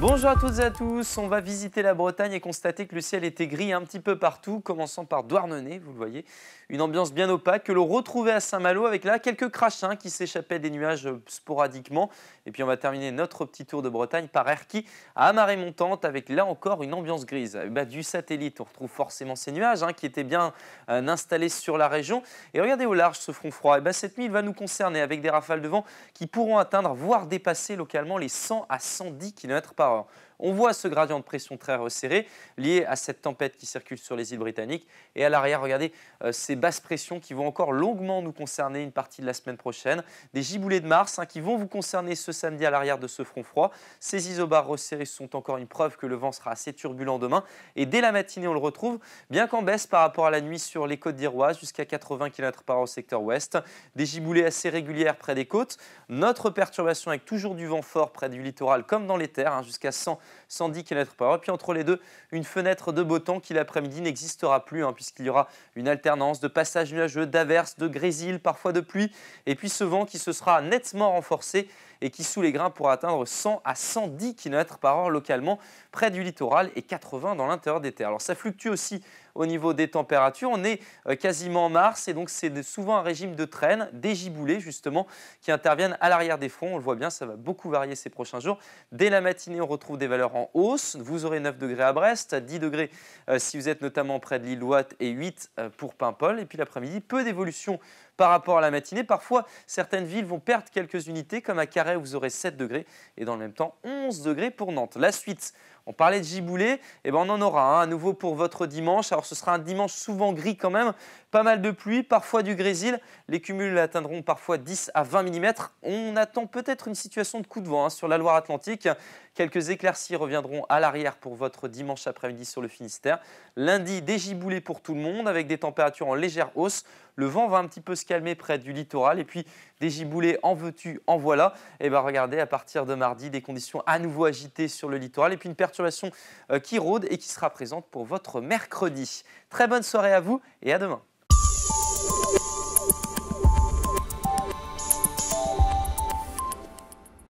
Bonjour à toutes et à tous, on va visiter la Bretagne et constater que le ciel était gris un petit peu partout, commençant par Douarnenez, vous le voyez, une ambiance bien opaque que l'on retrouvait à Saint-Malo avec là quelques crachins qui s'échappaient des nuages sporadiquement. Et puis on va terminer notre petit tour de Bretagne par Erquy à marée montante avec là encore une ambiance grise. Eh ben, du satellite, on retrouve forcément ces nuages hein, qui étaient bien euh, installés sur la région. Et regardez au large ce front froid, et eh ben, cette nuit il va nous concerner avec des rafales de vent qui pourront atteindre, voire dépasser localement les 100 à 110 km par Oh. On voit ce gradient de pression très resserré lié à cette tempête qui circule sur les îles britanniques. Et à l'arrière, regardez euh, ces basses pressions qui vont encore longuement nous concerner une partie de la semaine prochaine. Des giboulées de Mars hein, qui vont vous concerner ce samedi à l'arrière de ce front froid. Ces isobars resserrés sont encore une preuve que le vent sera assez turbulent demain. Et dès la matinée, on le retrouve, bien qu'en baisse par rapport à la nuit sur les côtes d'Iroise, jusqu'à 80 km par au secteur ouest. Des giboulées assez régulières près des côtes. Notre perturbation avec toujours du vent fort près du littoral comme dans les terres, hein, jusqu'à 100 110 km/h. Puis entre les deux, une fenêtre de beau temps qui l'après-midi n'existera plus, hein, puisqu'il y aura une alternance de passages nuageux, d'averses, de grésil, parfois de pluie. Et puis ce vent qui se sera nettement renforcé et qui sous les grains pourra atteindre 100 à 110 km par heure localement près du littoral et 80 dans l'intérieur des terres. Alors ça fluctue aussi au niveau des températures. On est euh, quasiment en mars et donc c'est souvent un régime de traîne, des giboulées justement, qui interviennent à l'arrière des fronts. On le voit bien, ça va beaucoup varier ces prochains jours. Dès la matinée, on retrouve des valeurs en hausse. Vous aurez 9 degrés à Brest, 10 degrés euh, si vous êtes notamment près de l'île Ouate et 8 euh, pour Paimpol. Et puis l'après-midi, peu d'évolution par rapport à la matinée. Parfois, certaines villes vont perdre quelques unités, comme à où vous aurez 7 degrés, et dans le même temps, 11 degrés pour Nantes. La suite, on parlait de giboulée, et eh ben on en aura hein, à nouveau pour votre dimanche. Alors ce sera un dimanche souvent gris quand même, pas mal de pluie, parfois du grésil. Les cumuls atteindront parfois 10 à 20 mm. On attend peut-être une situation de coup de vent hein, sur la Loire-Atlantique. Quelques éclaircies reviendront à l'arrière pour votre dimanche après-midi sur le Finistère. Lundi, des giboulées pour tout le monde avec des températures en légère hausse. Le vent va un petit peu se calmer près du littoral. Et puis des giboulées en veux-tu, en voilà. Et eh bien regardez, à partir de mardi, des conditions à nouveau agitées sur le littoral. Et puis une perturbation euh, qui rôde et qui sera présente pour votre mercredi. Très bonne soirée à vous et à demain.